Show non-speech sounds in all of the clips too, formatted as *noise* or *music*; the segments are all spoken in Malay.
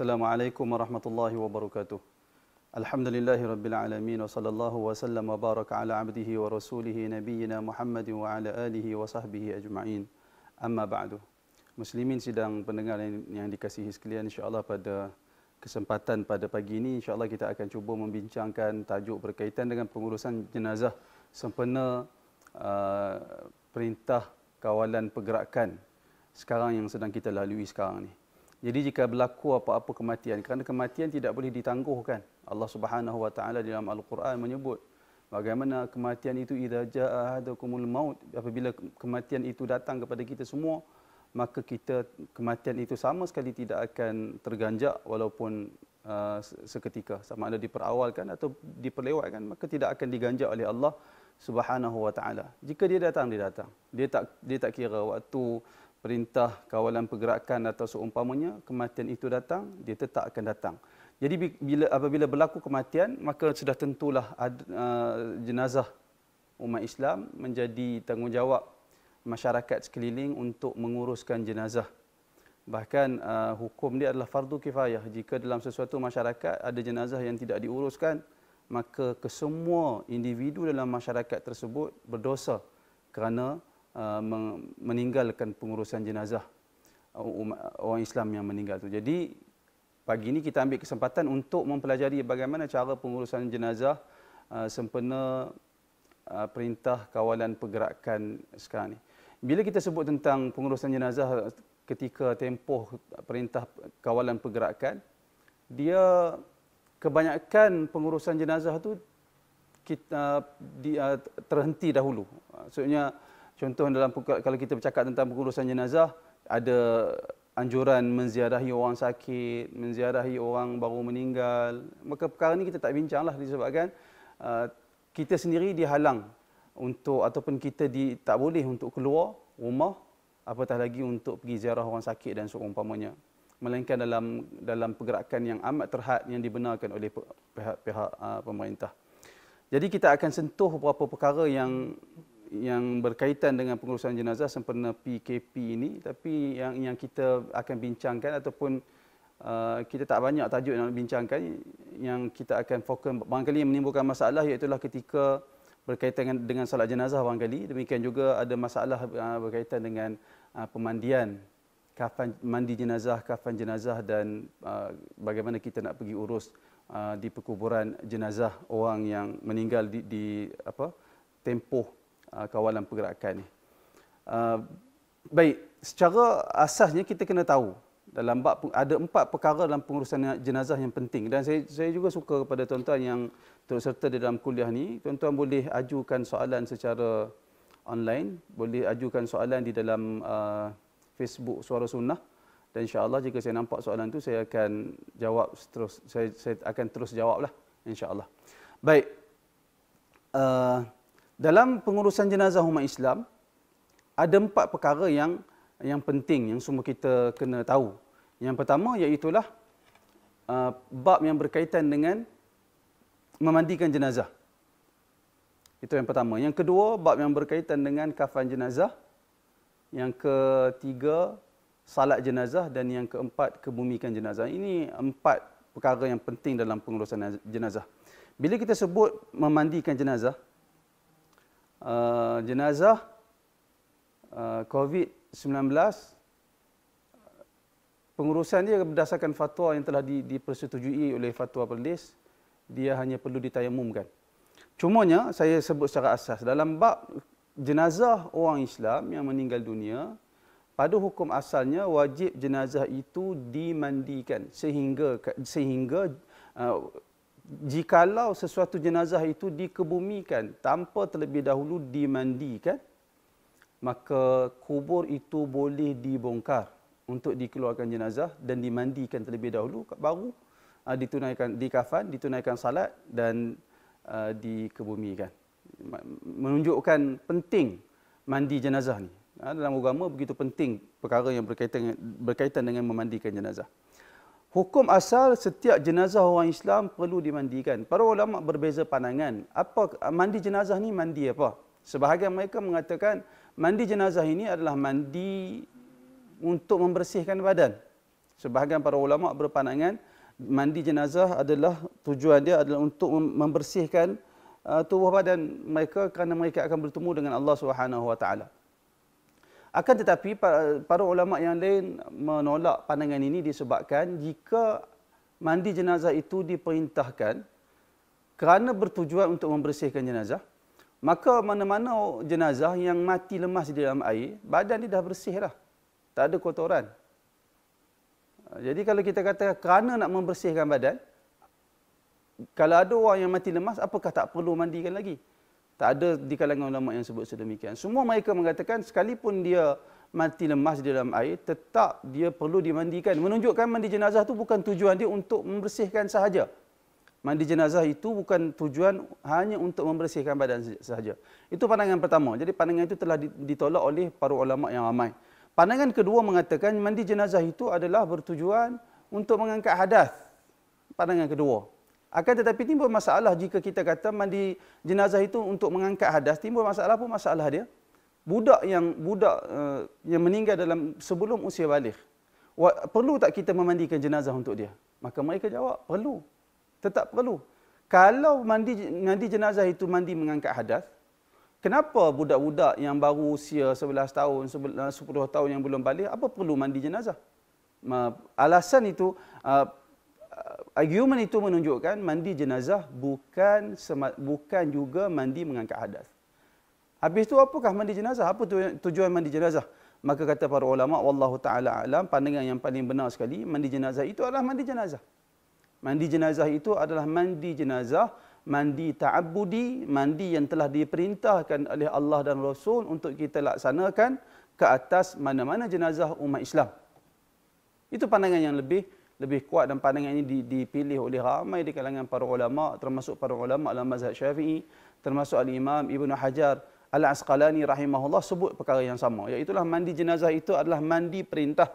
Assalamualaikum warahmatullahi wabarakatuh. Alhamdulillahi rabbil alamin wa sallallahu wa sallam wa baraka ala abdihi wa rasulihi nabiyyina Muhammadin wa ala alihi wa sahbihi ajma'in. Amma ba'du. Muslimin sidang pendengar yang, yang dikasihi sekalian insyaallah pada kesempatan pada pagi ini insyaallah kita akan cuba membincangkan tajuk berkaitan dengan pengurusan jenazah sempena uh, perintah kawalan pergerakan sekarang yang sedang kita lalui sekarang ni. Jadi jika berlaku apa-apa kematian, kerana kematian tidak boleh ditangguhkan. Allah Subhanahu Wa Taala dalam Al-Quran menyebut bagaimana kematian itu idza jaa ahadukumul maut apabila kematian itu datang kepada kita semua maka kita kematian itu sama sekali tidak akan terganjak walaupun uh, seketika sama ada diperawalkan atau diperlewatkan maka tidak akan diganjak oleh Allah Subhanahu Wa Taala. Jika dia datang dia datang. Dia tak dia tak kira waktu perintah kawalan pergerakan atau seumpamanya kematian itu datang dia tetap akan datang jadi bila apabila berlaku kematian maka sudah tentulah ad, uh, jenazah umat Islam menjadi tanggungjawab masyarakat sekeliling untuk menguruskan jenazah bahkan uh, hukum dia adalah fardu kifayah jika dalam sesuatu masyarakat ada jenazah yang tidak diuruskan maka kesemua individu dalam masyarakat tersebut berdosa kerana Uh, meninggalkan pengurusan jenazah uh, um, orang Islam yang meninggal tu. Jadi pagi ini kita ambil kesempatan untuk mempelajari bagaimana cara pengurusan jenazah uh, sempena perintah kawalan pergerakan sekarang ni. Bila kita sebut tentang pengurusan jenazah ketika tempoh perintah kawalan pergerakan, dia kebanyakan pengurusan jenazah tu kita dia terhenti dahulu. Maksudnya Contoh dalam kalau kita bercakap tentang pengurusan jenazah, ada anjuran menziarahi orang sakit, menziarahi orang baru meninggal. Maka perkara ini kita tak bincanglah disebabkan uh, kita sendiri dihalang untuk ataupun kita di, tak boleh untuk keluar rumah apatah lagi untuk pergi ziarah orang sakit dan seumpamanya. Melainkan dalam dalam pergerakan yang amat terhad yang dibenarkan oleh pihak, pihak uh, pemerintah. Jadi kita akan sentuh beberapa perkara yang yang berkaitan dengan pengurusan jenazah sempena PKP ini tapi yang yang kita akan bincangkan ataupun uh, kita tak banyak tajuk nak bincangkan yang kita akan fokus barangkali menimbulkan masalah iaitu ketika berkaitan dengan, dengan salat jenazah barangkali demikian juga ada masalah uh, berkaitan dengan uh, pemandian kafan mandi jenazah kafan jenazah dan uh, bagaimana kita nak pergi urus uh, di perkuburan jenazah orang yang meninggal di, di apa tempoh Ah, kawalan pergerakan ni. Ah, baik, secara asasnya kita kena tahu dalam bab ada empat perkara dalam pengurusan jenazah yang penting dan saya saya juga suka kepada tuan-tuan yang turut serta di dalam kuliah ni tuan-tuan boleh ajukan soalan secara online boleh ajukan soalan di dalam uh, Facebook Suara Sunnah dan insya-Allah jika saya nampak soalan tu saya akan jawab terus saya saya akan terus jawablah insya-Allah baik uh, dalam pengurusan jenazah umat Islam ada empat perkara yang yang penting yang semua kita kena tahu. Yang pertama iaitu lah uh, bab yang berkaitan dengan memandikan jenazah. Itu yang pertama. Yang kedua bab yang berkaitan dengan kafan jenazah. Yang ketiga salat jenazah dan yang keempat kebumikan jenazah. Ini empat perkara yang penting dalam pengurusan jenazah. Bila kita sebut memandikan jenazah, uh, jenazah uh, eh, COVID-19 pengurusan dia berdasarkan fatwa yang telah di, dipersetujui oleh fatwa perlis dia hanya perlu ditayamumkan. Cumanya saya sebut secara asas dalam bab jenazah orang Islam yang meninggal dunia pada hukum asalnya wajib jenazah itu dimandikan sehingga sehingga eh, jikalau sesuatu jenazah itu dikebumikan tanpa terlebih dahulu dimandikan, maka kubur itu boleh dibongkar untuk dikeluarkan jenazah dan dimandikan terlebih dahulu baru uh, ditunaikan kafan, ditunaikan salat dan uh, dikebumikan. Menunjukkan penting mandi jenazah ni. Uh, dalam agama begitu penting perkara yang berkaitan berkaitan dengan memandikan jenazah. Hukum asal setiap jenazah orang Islam perlu dimandikan. Para ulama berbeza pandangan. Apa mandi jenazah ni mandi apa? Sebahagian mereka mengatakan mandi jenazah ini adalah mandi untuk membersihkan badan. Sebahagian para ulama berpandangan mandi jenazah adalah tujuan dia adalah untuk membersihkan uh, tubuh badan mereka kerana mereka akan bertemu dengan Allah Subhanahu Wa Taala. Akan tetapi para ulama yang lain menolak pandangan ini disebabkan jika mandi jenazah itu diperintahkan kerana bertujuan untuk membersihkan jenazah, maka mana-mana jenazah yang mati lemas di dalam air, badan dia dah bersih dah. Tak ada kotoran. Jadi kalau kita kata kerana nak membersihkan badan, kalau ada orang yang mati lemas, apakah tak perlu mandikan lagi? Tak ada di kalangan ulama yang sebut sedemikian. Semua mereka mengatakan sekalipun dia mati lemas di dalam air, tetap dia perlu dimandikan. Menunjukkan mandi jenazah itu bukan tujuan dia untuk membersihkan sahaja. Mandi jenazah itu bukan tujuan hanya untuk membersihkan badan sahaja. Itu pandangan pertama. Jadi pandangan itu telah ditolak oleh para ulama yang ramai. Pandangan kedua mengatakan mandi jenazah itu adalah bertujuan untuk mengangkat hadas. Pandangan kedua. Akan tetapi timbul masalah jika kita kata mandi jenazah itu untuk mengangkat hadas, timbul masalah apa masalah dia? Budak yang budak uh, yang meninggal dalam sebelum usia balik, perlu tak kita memandikan jenazah untuk dia? Maka mereka jawab, perlu. Tetap perlu. Kalau mandi mandi jenazah itu mandi mengangkat hadas, kenapa budak-budak yang baru usia 11 tahun, 10 eh, tahun yang belum balik, apa perlu mandi jenazah? Alasan itu, eh, argument itu menunjukkan mandi jenazah bukan bukan juga mandi mengangkat hadas. Habis itu apakah mandi jenazah? Apa tujuan mandi jenazah? Maka kata para ulama wallahu taala alam pandangan yang paling benar sekali mandi jenazah itu adalah mandi jenazah. Mandi jenazah itu adalah mandi jenazah mandi ta'abudi, mandi yang telah diperintahkan oleh Allah dan Rasul untuk kita laksanakan ke atas mana-mana jenazah umat Islam. Itu pandangan yang lebih lebih kuat dan pandangan ini dipilih oleh ramai di kalangan para ulama termasuk para ulama dalam mazhab Syafi'i termasuk al-Imam Ibnu Hajar Al-Asqalani rahimahullah sebut perkara yang sama iaitu mandi jenazah itu adalah mandi perintah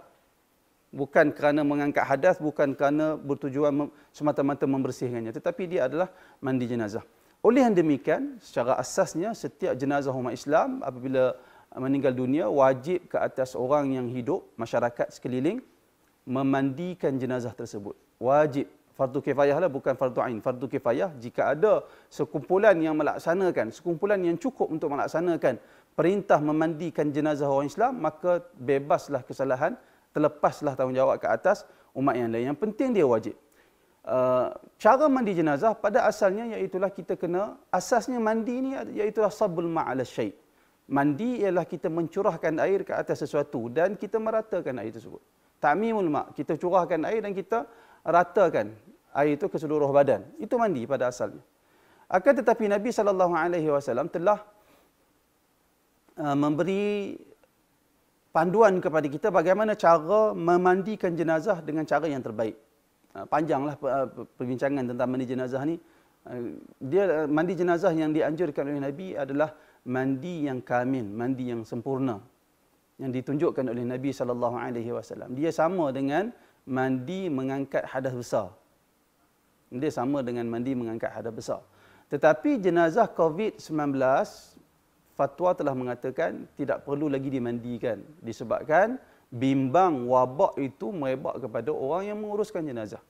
bukan kerana mengangkat hadas bukan kerana bertujuan semata-mata membersihkannya tetapi dia adalah mandi jenazah oleh yang demikian secara asasnya setiap jenazah umat Islam apabila meninggal dunia wajib ke atas orang yang hidup masyarakat sekeliling memandikan jenazah tersebut. Wajib fardu kifayah lah bukan fardu ain. Fardu kifayah jika ada sekumpulan yang melaksanakan, sekumpulan yang cukup untuk melaksanakan perintah memandikan jenazah orang Islam, maka bebaslah kesalahan, terlepaslah tanggungjawab ke atas umat yang lain. Yang penting dia wajib. Uh, cara mandi jenazah pada asalnya iaitulah kita kena asasnya mandi ni iaitulah sabul maal syait. Mandi ialah kita mencurahkan air ke atas sesuatu dan kita meratakan air tersebut tamimul ma kita curahkan air dan kita ratakan air itu ke seluruh badan itu mandi pada asalnya akan tetapi nabi saw telah uh, memberi panduan kepada kita bagaimana cara memandikan jenazah dengan cara yang terbaik uh, panjanglah uh, perbincangan tentang mandi jenazah ni dia mandi jenazah yang dianjurkan oleh nabi adalah mandi yang kamil mandi yang sempurna yang ditunjukkan oleh Nabi sallallahu alaihi wasallam. Dia sama dengan mandi mengangkat hadas besar. Dia sama dengan mandi mengangkat hadas besar. Tetapi jenazah COVID-19 fatwa telah mengatakan tidak perlu lagi dimandikan disebabkan bimbang wabak itu merebak kepada orang yang menguruskan jenazah.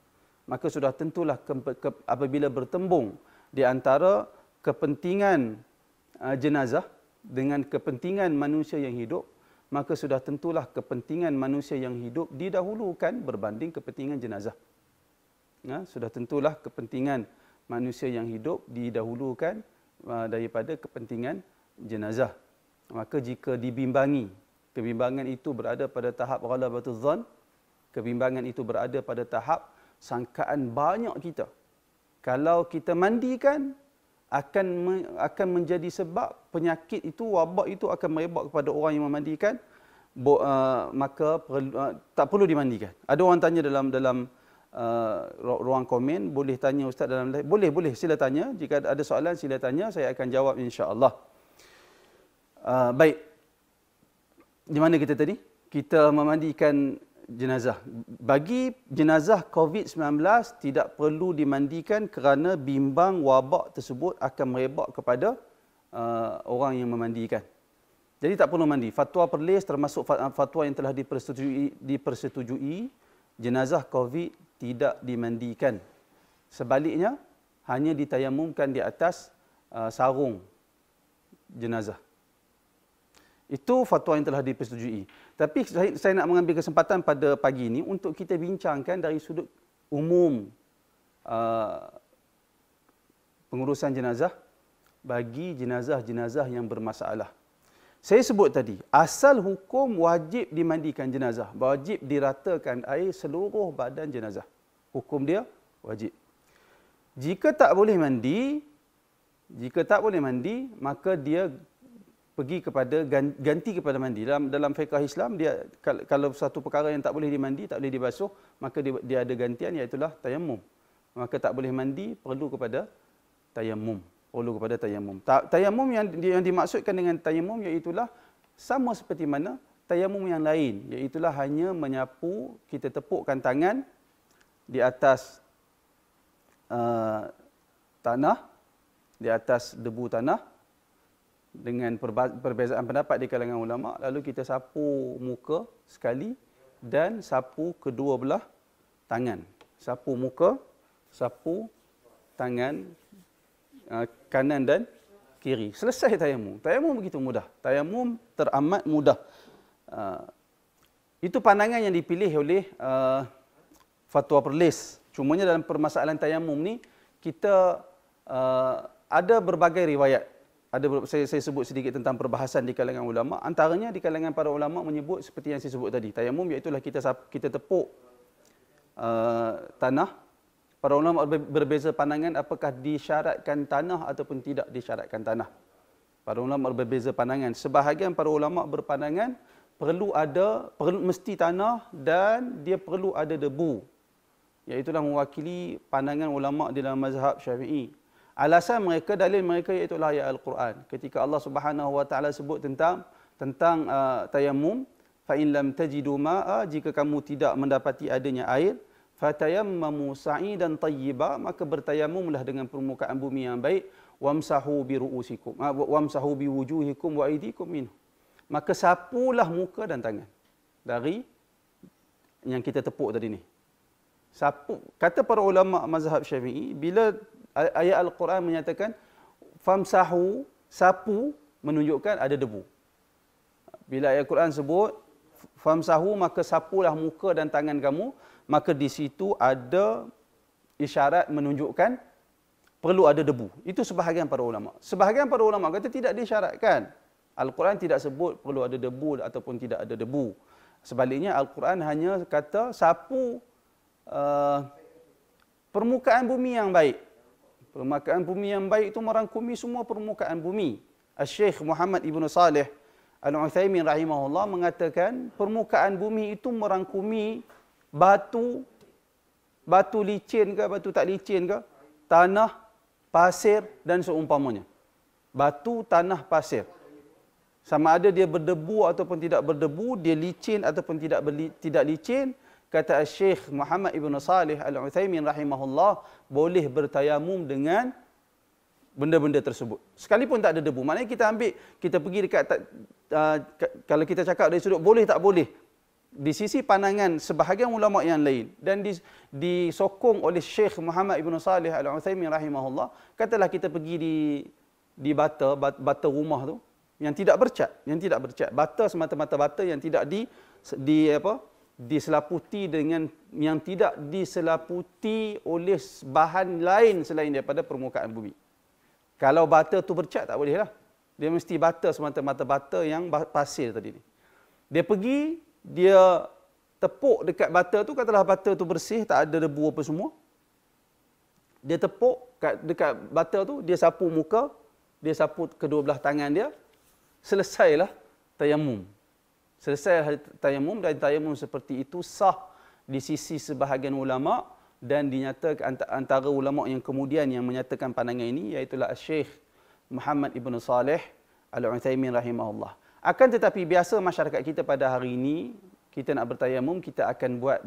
Maka sudah tentulah ke, ke, apabila bertembung di antara kepentingan uh, jenazah dengan kepentingan manusia yang hidup maka sudah tentulah kepentingan manusia yang hidup didahulukan berbanding kepentingan jenazah. Ya, sudah tentulah kepentingan manusia yang hidup didahulukan ha, daripada kepentingan jenazah. Maka jika dibimbangi, kebimbangan itu berada pada tahap ghalabatul zan, kebimbangan itu berada pada tahap sangkaan banyak kita. Kalau kita mandikan, akan me, akan menjadi sebab penyakit itu wabak itu akan merebak kepada orang yang memandikan bo, uh, maka perlu, uh, tak perlu dimandikan ada orang tanya dalam dalam uh, ruang komen boleh tanya ustaz dalam boleh boleh sila tanya jika ada soalan sila tanya saya akan jawab insyaallah uh, baik di mana kita tadi kita memandikan jenazah. Bagi jenazah COVID-19 tidak perlu dimandikan kerana bimbang wabak tersebut akan merebak kepada uh, orang yang memandikan. Jadi tak perlu mandi. Fatwa Perlis termasuk fatwa yang telah dipersetujui, dipersetujui jenazah COVID tidak dimandikan. Sebaliknya hanya ditayamumkan di atas uh, sarung jenazah. Itu fatwa yang telah dipersetujui. Tapi saya, saya nak mengambil kesempatan pada pagi ini untuk kita bincangkan dari sudut umum uh, pengurusan jenazah bagi jenazah-jenazah yang bermasalah. Saya sebut tadi, asal hukum wajib dimandikan jenazah, wajib diratakan air seluruh badan jenazah. Hukum dia wajib. Jika tak boleh mandi, jika tak boleh mandi, maka dia pergi kepada ganti kepada mandi dalam dalam fiqh Islam dia kalau satu perkara yang tak boleh dimandi tak boleh dibasuh maka dia, dia ada gantian iaitu tayamum maka tak boleh mandi perlu kepada tayamum perlu kepada tayamum tayamum yang yang dimaksudkan dengan tayamum iaitu sama seperti mana tayamum yang lain iaitu hanya menyapu kita tepukkan tangan di atas uh, tanah di atas debu tanah dengan perbezaan pendapat di kalangan ulama lalu kita sapu muka sekali dan sapu kedua belah tangan sapu muka sapu tangan uh, kanan dan kiri selesai tayamum tayamum begitu mudah tayamum teramat mudah uh, itu pandangan yang dipilih oleh uh, fatwa perlis cumanya dalam permasalahan tayamum ni kita ada berbagai riwayat ada saya, saya sebut sedikit tentang perbahasan di kalangan ulama antaranya di kalangan para ulama menyebut seperti yang saya sebut tadi tayamum iaitu kita kita tepuk uh, tanah para ulama berbeza pandangan apakah disyaratkan tanah ataupun tidak disyaratkan tanah para ulama berbeza pandangan sebahagian para ulama berpandangan perlu ada perlu mesti tanah dan dia perlu ada debu iaitu mewakili pandangan ulama di dalam mazhab Syafi'i Alasan mereka dalil mereka iaitu ayat al-Quran. Ketika Allah Subhanahu wa taala sebut tentang tentang uh, tayammum fa in lam tajidu ma'a jika kamu tidak mendapati adanya air fatayammamu sa'idan tayyiba maka bertayamumlah dengan permukaan bumi yang baik wamsahu bi ru'usikum uh, wamsahu bi wujuhikum wa aydikum minhu maka sapulah muka dan tangan dari yang kita tepuk tadi ni sapu kata para ulama mazhab syafi'i bila ayat Al-Quran menyatakan famsahu sapu menunjukkan ada debu. Bila ayat Al-Quran sebut famsahu maka sapulah muka dan tangan kamu, maka di situ ada isyarat menunjukkan perlu ada debu. Itu sebahagian para ulama. Sebahagian para ulama kata tidak disyaratkan. Al-Quran tidak sebut perlu ada debu ataupun tidak ada debu. Sebaliknya Al-Quran hanya kata sapu uh, permukaan bumi yang baik. Permukaan bumi yang baik itu merangkumi semua permukaan bumi. Al-Syeikh Muhammad Ibn Saleh Al-Uthaymin Rahimahullah mengatakan permukaan bumi itu merangkumi batu, batu licin ke, batu tak licin ke, tanah, pasir dan seumpamanya. Batu, tanah, pasir. Sama ada dia berdebu ataupun tidak berdebu, dia licin ataupun tidak tidak licin, kata Syekh Muhammad Ibn Salih Al-Uthaymin rahimahullah boleh bertayamum dengan benda-benda tersebut. Sekalipun tak ada debu. Maknanya kita ambil, kita pergi dekat, uh, kalau kita cakap dari sudut boleh tak boleh. Di sisi pandangan sebahagian ulama' yang lain dan di, disokong oleh Syekh Muhammad Ibn Salih Al-Uthaymin rahimahullah, katalah kita pergi di di bata, bata rumah tu yang tidak bercat, yang tidak bercat. Bata semata-mata bata yang tidak di di apa diselaputi dengan yang tidak diselaputi oleh bahan lain selain daripada permukaan bumi. Kalau bata tu bercat tak bolehlah. Dia mesti bata semata-mata bata yang pasir tadi ni. Dia pergi, dia tepuk dekat bata tu, katalah bata tu bersih, tak ada debu apa semua. Dia tepuk dekat bata tu, dia sapu muka, dia sapu kedua belah tangan dia, selesailah tayamum selesai tayamum dan tayamum seperti itu sah di sisi sebahagian ulama dan dinyatakan antara ulama yang kemudian yang menyatakan pandangan ini iaitu lah Syekh Muhammad Ibn Saleh Al-Uthaymin rahimahullah. Akan tetapi biasa masyarakat kita pada hari ini kita nak bertayamum kita akan buat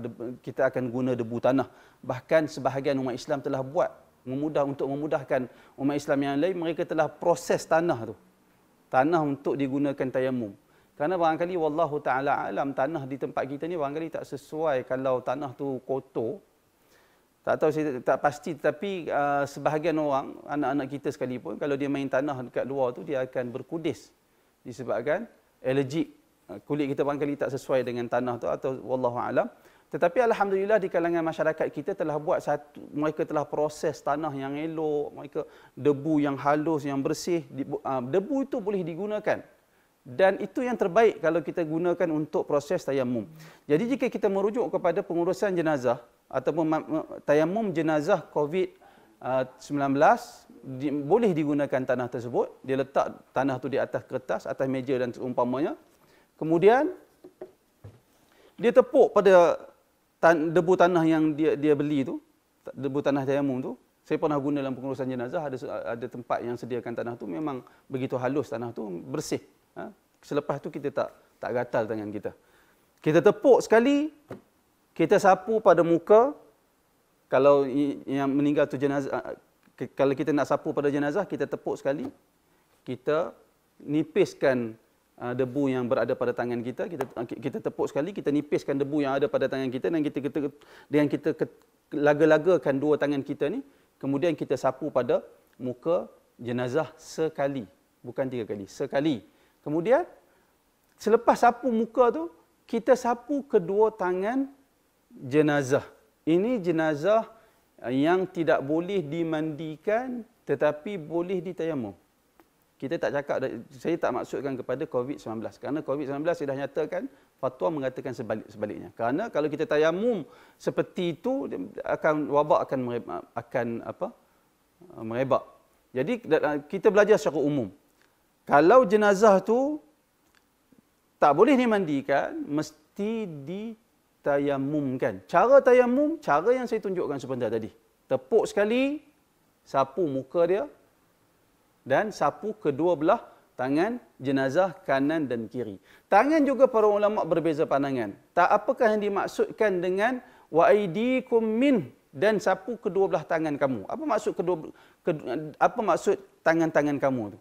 kita akan guna debu tanah. Bahkan sebahagian umat Islam telah buat memudah untuk memudahkan umat Islam yang lain mereka telah proses tanah tu. Tanah untuk digunakan tayamum. Kerana barangkali wallahu taala alam tanah di tempat kita ni barangkali tak sesuai kalau tanah tu kotor. Tak tahu saya tak, tak pasti Tapi uh, sebahagian orang anak-anak kita sekalipun kalau dia main tanah dekat luar tu dia akan berkudis disebabkan alergi uh, kulit kita barangkali tak sesuai dengan tanah tu atau wallahu alam. Tetapi alhamdulillah di kalangan masyarakat kita telah buat satu mereka telah proses tanah yang elok, mereka debu yang halus yang bersih, uh, debu itu boleh digunakan dan itu yang terbaik kalau kita gunakan untuk proses tayamum. Jadi jika kita merujuk kepada pengurusan jenazah ataupun tayamum jenazah COVID-19 uh, di, boleh digunakan tanah tersebut, dia letak tanah tu di atas kertas, atas meja dan seumpamanya. Kemudian dia tepuk pada tan, debu tanah yang dia dia beli tu, debu tanah tayamum tu. Saya pernah guna dalam pengurusan jenazah ada ada tempat yang sediakan tanah tu memang begitu halus tanah tu bersih Ha? Selepas tu kita tak tak gatal tangan kita. Kita tepuk sekali, kita sapu pada muka. Kalau yang meninggal tu jenazah, ah, kalau kita nak sapu pada jenazah, kita tepuk sekali. Kita nipiskan ah, debu yang berada pada tangan kita. Kita ah, kita tepuk sekali, kita nipiskan debu yang ada pada tangan kita dan kita, kita dengan kita laga-lagakan dua tangan kita ni. Kemudian kita sapu pada muka jenazah sekali. Bukan tiga kali, Sekali. Kemudian selepas sapu muka tu kita sapu kedua tangan jenazah. Ini jenazah eh, yang tidak boleh dimandikan tetapi boleh ditayamum. Kita tak cakap saya tak maksudkan kepada COVID-19 kerana COVID-19 sudah nyatakan fatwa mengatakan sebalik, sebaliknya. Kerana kalau kita tayamum seperti itu akan wabak akan merebak, akan apa? Eh, merebak. Jadi kita belajar secara umum kalau jenazah tu tak boleh dimandikan, mesti ditayamumkan. Cara tayamum, cara yang saya tunjukkan sebentar tadi. Tepuk sekali, sapu muka dia dan sapu kedua belah tangan jenazah kanan dan kiri. Tangan juga para ulama berbeza pandangan. Tak apakah yang dimaksudkan dengan wa aidikum min dan sapu kedua belah tangan kamu. Apa maksud kedua, kedua apa maksud tangan-tangan kamu tu?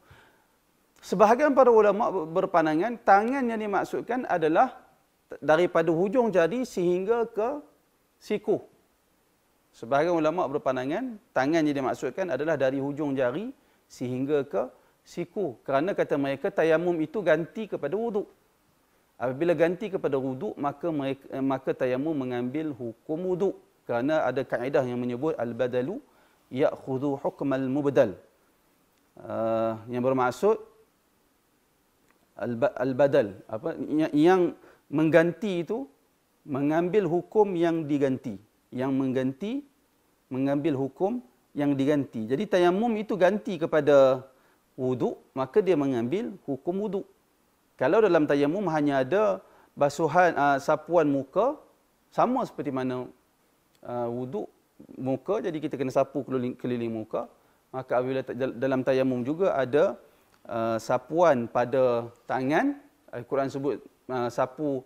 Sebahagian para ulama berpandangan tangan yang dimaksudkan adalah daripada hujung jari sehingga ke siku. Sebahagian ulama berpandangan tangan yang dimaksudkan adalah dari hujung jari sehingga ke siku. Kerana kata mereka tayamum itu ganti kepada wuduk. Apabila ganti kepada wuduk maka mereka, eh, maka tayamum mengambil hukum wuduk. Kerana ada kaedah yang menyebut al-badalu ya ya'khudhu hukmal mubdal. Uh, yang bermaksud al-badal apa yang mengganti itu mengambil hukum yang diganti yang mengganti mengambil hukum yang diganti jadi tayamum itu ganti kepada wuduk maka dia mengambil hukum wuduk kalau dalam tayamum hanya ada basuhan uh, sapuan muka sama seperti mana uh, ah, wuduk muka jadi kita kena sapu keliling, keliling muka maka apabila dalam tayamum juga ada Uh, sapuan pada tangan Al-Quran eh, sebut uh, sapu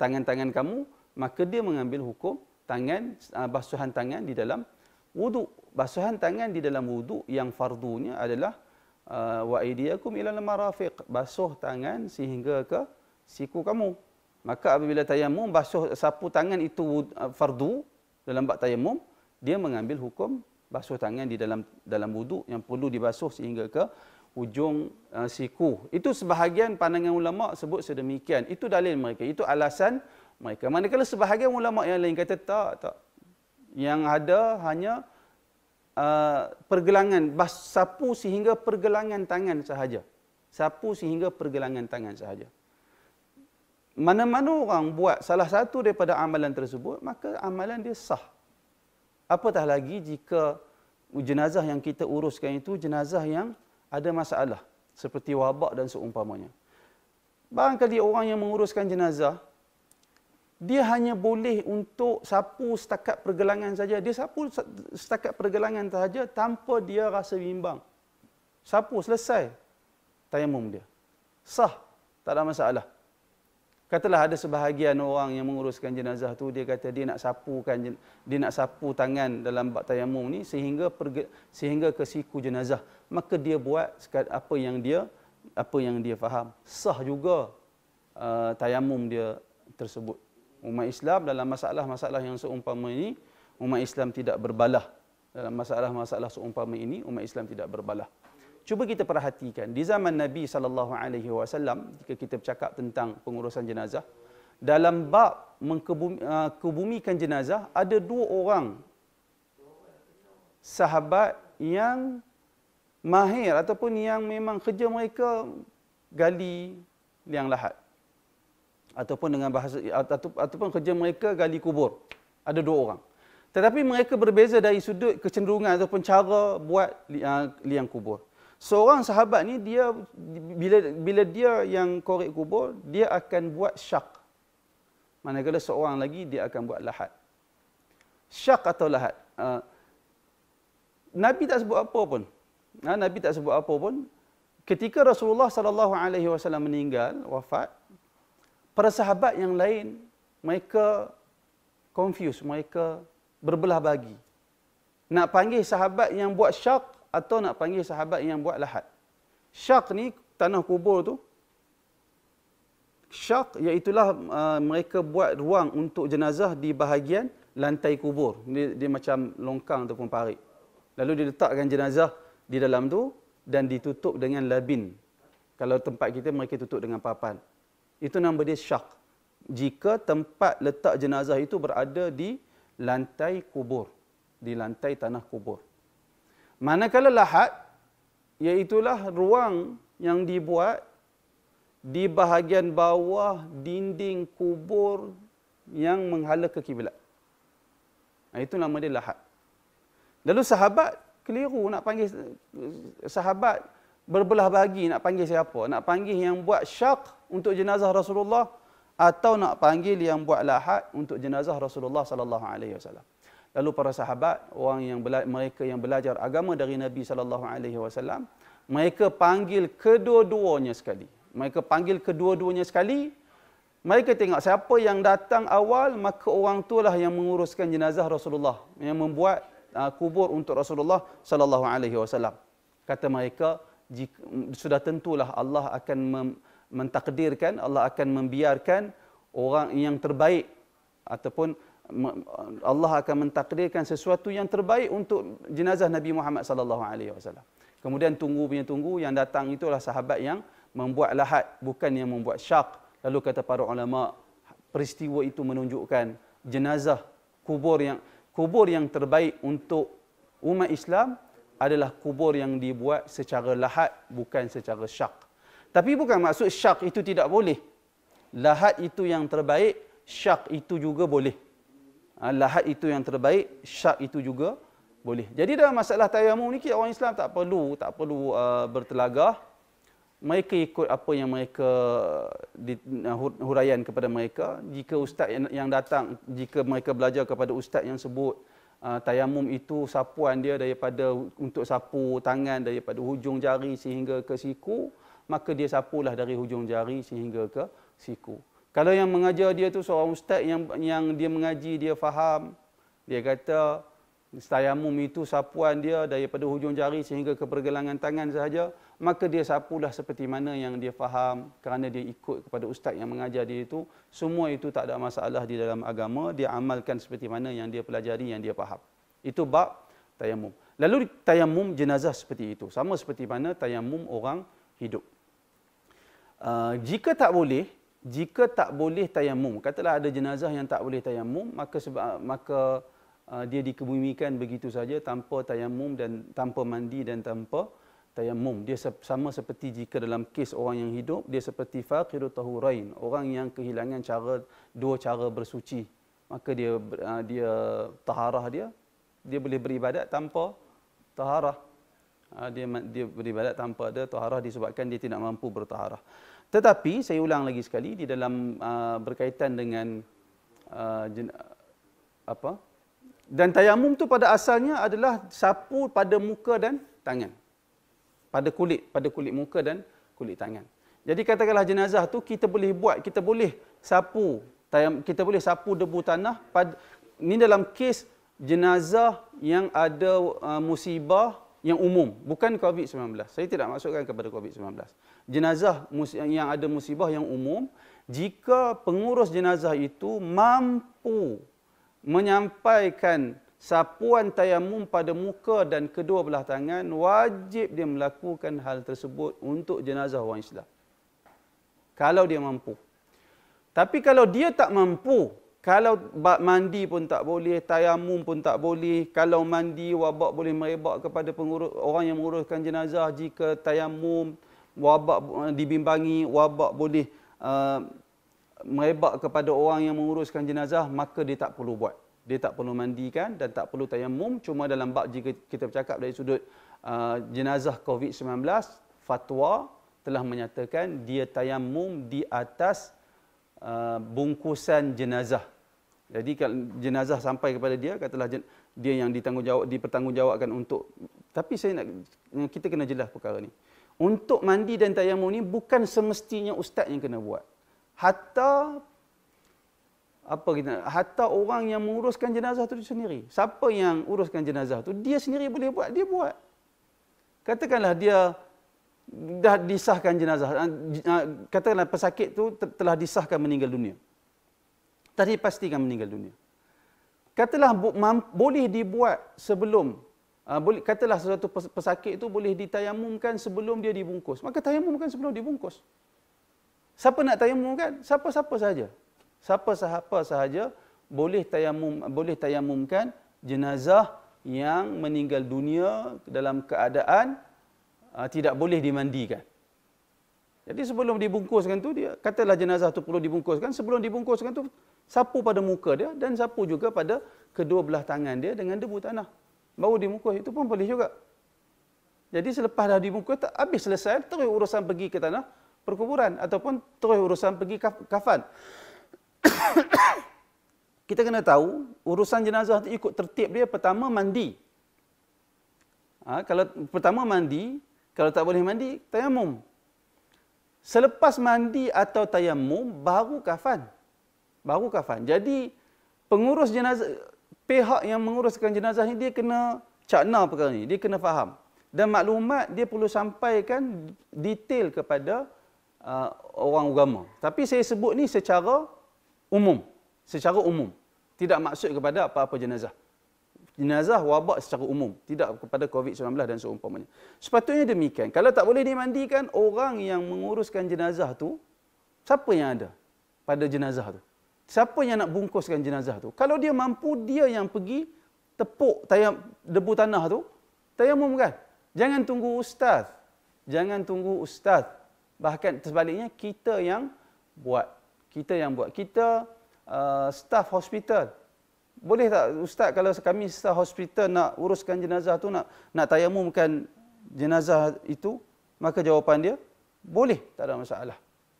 tangan-tangan kamu maka dia mengambil hukum tangan uh, basuhan tangan di dalam wuduk basuhan tangan di dalam wuduk yang fardunya adalah uh, wa aydiyakum ila marafiq basuh tangan sehingga ke siku kamu maka apabila tayamum basuh sapu tangan itu uh, fardu dalam bab tayamum dia mengambil hukum basuh tangan di dalam dalam wuduk yang perlu dibasuh sehingga ke ujung uh, siku. Itu sebahagian pandangan ulama sebut sedemikian. Itu dalil mereka. Itu alasan mereka. Manakala sebahagian ulama yang lain kata tak, tak. Yang ada hanya uh, pergelangan bas, sapu sehingga pergelangan tangan sahaja. Sapu sehingga pergelangan tangan sahaja. Mana-mana orang buat salah satu daripada amalan tersebut, maka amalan dia sah. Apatah lagi jika jenazah yang kita uruskan itu jenazah yang ada masalah seperti wabak dan seumpamanya. Barangkali orang yang menguruskan jenazah, dia hanya boleh untuk sapu setakat pergelangan saja. Dia sapu setakat pergelangan saja tanpa dia rasa bimbang. Sapu, selesai. Tayamum dia. Sah. Tak ada masalah. Katalah ada sebahagian orang yang menguruskan jenazah tu dia kata dia nak sapukan dia nak sapu tangan dalam bak tayamum ni sehingga perge, sehingga ke siku jenazah maka dia buat apa yang dia apa yang dia faham sah juga uh, tayamum dia tersebut umat Islam dalam masalah-masalah yang seumpama ini umat Islam tidak berbalah dalam masalah-masalah seumpama ini umat Islam tidak berbalah Cuba kita perhatikan di zaman Nabi sallallahu alaihi wasallam jika kita bercakap tentang pengurusan jenazah dalam bab mengkebumikan uh, jenazah ada dua orang sahabat yang mahir ataupun yang memang kerja mereka gali liang lahat ataupun dengan bahasa ataupun kerja mereka gali kubur ada dua orang tetapi mereka berbeza dari sudut kecenderungan ataupun cara buat uh, liang kubur seorang sahabat ni dia bila bila dia yang korek kubur dia akan buat syak manakala seorang lagi dia akan buat lahat syak atau lahat ah, nabi tak sebut apa pun ah, nabi tak sebut apa pun ketika Rasulullah sallallahu alaihi wasallam meninggal wafat para sahabat yang lain mereka confused mereka berbelah bagi nak panggil sahabat yang buat syak atau nak panggil sahabat yang buat lahat. Syak ni tanah kubur tu. Syak iaitulah uh, mereka buat ruang untuk jenazah di bahagian lantai kubur. Dia, dia macam longkang ataupun parit. Lalu diletakkan jenazah di dalam tu dan ditutup dengan labin. Kalau tempat kita mereka tutup dengan papan. Itu nama dia syak. Jika tempat letak jenazah itu berada di lantai kubur. Di lantai tanah kubur. Manakala lahat, iaitulah ruang yang dibuat di bahagian bawah dinding kubur yang menghala ke kiblat. Nah, itu nama dia lahat. Lalu sahabat keliru nak panggil sahabat berbelah bagi nak panggil siapa? Nak panggil yang buat syak untuk jenazah Rasulullah atau nak panggil yang buat lahat untuk jenazah Rasulullah sallallahu alaihi wasallam. Lalu para sahabat, orang yang bela- mereka yang belajar agama dari Nabi sallallahu alaihi wasallam, mereka panggil kedua-duanya sekali. Mereka panggil kedua-duanya sekali. Mereka tengok siapa yang datang awal, maka orang itulah yang menguruskan jenazah Rasulullah, yang membuat uh, kubur untuk Rasulullah sallallahu alaihi wasallam. Kata mereka, jika, sudah tentulah Allah akan mem- mentakdirkan, Allah akan membiarkan orang yang terbaik ataupun Allah akan mentakdirkan sesuatu yang terbaik untuk jenazah Nabi Muhammad sallallahu alaihi wasallam. Kemudian tunggu punya tunggu yang datang itulah sahabat yang membuat lahat bukan yang membuat syak. Lalu kata para ulama peristiwa itu menunjukkan jenazah kubur yang kubur yang terbaik untuk umat Islam adalah kubur yang dibuat secara lahat bukan secara syak. Tapi bukan maksud syak itu tidak boleh. Lahat itu yang terbaik, syak itu juga boleh. Ah, lahat itu yang terbaik, syak itu juga boleh. Jadi dalam masalah tayamum ni orang Islam tak perlu tak perlu uh, bertelagah. Mereka ikut apa yang mereka di, uh, huraian kepada mereka. Jika ustaz yang, yang datang, jika mereka belajar kepada ustaz yang sebut uh, tayamum itu sapuan dia daripada untuk sapu tangan daripada hujung jari sehingga ke siku, maka dia sapulah dari hujung jari sehingga ke siku. Kalau yang mengajar dia tu seorang ustaz yang yang dia mengaji, dia faham. Dia kata, tayamum itu sapuan dia daripada hujung jari sehingga ke pergelangan tangan sahaja. Maka dia sapulah seperti mana yang dia faham kerana dia ikut kepada ustaz yang mengajar dia itu. Semua itu tak ada masalah di dalam agama. Dia amalkan seperti mana yang dia pelajari, yang dia faham. Itu bab tayamum. Lalu tayamum jenazah seperti itu. Sama seperti mana tayamum orang hidup. Uh, jika tak boleh, jika tak boleh tayamum katalah ada jenazah yang tak boleh tayamum maka sebab, maka uh, dia dikebumikan begitu saja tanpa tayamum dan tanpa mandi dan tanpa tayamum dia sama seperti jika dalam kes orang yang hidup dia seperti faqiru tahurain orang yang kehilangan cara dua cara bersuci maka dia uh, dia taharah dia dia boleh beribadat tanpa taharah Ah, dia dia beribadat tanpa ada taharah disebabkan dia tidak mampu bertaharah. Tetapi saya ulang lagi sekali di dalam uh, berkaitan dengan uh, apa? Dan tayamum tu pada asalnya adalah sapu pada muka dan tangan. Pada kulit, pada kulit muka dan kulit tangan. Jadi katakanlah jenazah tu kita boleh buat, kita boleh sapu, tayam, kita boleh sapu debu tanah pada ni dalam kes jenazah yang ada uh, musibah yang umum, bukan COVID-19. Saya tidak masukkan kepada COVID-19. Jenazah yang ada musibah yang umum, jika pengurus jenazah itu mampu menyampaikan sapuan tayamum pada muka dan kedua belah tangan, wajib dia melakukan hal tersebut untuk jenazah orang Islam. Kalau dia mampu. Tapi kalau dia tak mampu, kalau mandi pun tak boleh, tayamum pun tak boleh. Kalau mandi, wabak boleh merebak kepada pengurus, orang yang menguruskan jenazah. Jika tayamum, wabak eh, dibimbangi, wabak boleh uh, merebak kepada orang yang menguruskan jenazah, maka dia tak perlu buat. Dia tak perlu mandikan dan tak perlu tayamum. Cuma dalam bab jika kita bercakap dari sudut uh, jenazah COVID-19, fatwa telah menyatakan dia tayamum di atas Uh, bungkusan jenazah. Jadi kalau jenazah sampai kepada dia, katalah dia yang ditanggungjawab, dipertanggungjawabkan untuk. Tapi saya nak kita kena jelas perkara ni. Untuk mandi dan tayamum ni bukan semestinya ustaz yang kena buat. Hatta apa kita hatta orang yang menguruskan jenazah tu sendiri. Siapa yang uruskan jenazah tu dia sendiri boleh buat, dia buat. Katakanlah dia dah disahkan jenazah. Ah, ah, katakanlah pesakit tu telah disahkan meninggal dunia. Tadi pastikan meninggal dunia. Katalah boleh dibuat sebelum ah, boleh katalah sesuatu pesakit itu boleh ditayamumkan sebelum dia dibungkus. Maka tayamumkan sebelum dibungkus. Siapa nak tayamumkan? Siapa-siapa saja. Siapa-siapa saja boleh tayamum boleh tayamumkan jenazah yang meninggal dunia dalam keadaan uh, tidak boleh dimandikan. Jadi sebelum dibungkuskan tu dia katalah jenazah tu perlu dibungkuskan sebelum dibungkuskan tu sapu pada muka dia dan sapu juga pada kedua belah tangan dia dengan debu tanah. Baru dibungkus itu pun boleh juga. Jadi selepas dah dibungkus tak habis selesai terus urusan pergi ke tanah perkuburan ataupun terus urusan pergi kafan. *coughs* Kita kena tahu urusan jenazah itu ikut tertib dia pertama mandi. Ha, kalau pertama mandi kalau tak boleh mandi, tayamum. Selepas mandi atau tayamum, baru kafan. Baru kafan. Jadi, pengurus jenazah, pihak yang menguruskan jenazah ini, dia kena cakna perkara ini. Dia kena faham. Dan maklumat dia perlu sampaikan detail kepada uh, orang agama. Tapi saya sebut ni secara umum. Secara umum. Tidak maksud kepada apa-apa jenazah jenazah wabak secara umum tidak kepada covid-19 dan seumpamanya sepatutnya demikian kalau tak boleh dimandikan orang yang menguruskan jenazah tu siapa yang ada pada jenazah tu siapa yang nak bungkuskan jenazah tu kalau dia mampu dia yang pergi tepuk tayam debu tanah tu tayamum kan jangan tunggu ustaz jangan tunggu ustaz bahkan sebaliknya kita yang buat kita yang buat kita uh, staff hospital boleh tak ustaz kalau kami setelah hospital nak uruskan jenazah tu nak nak tayamumkan jenazah itu maka jawapan dia boleh tak ada masalah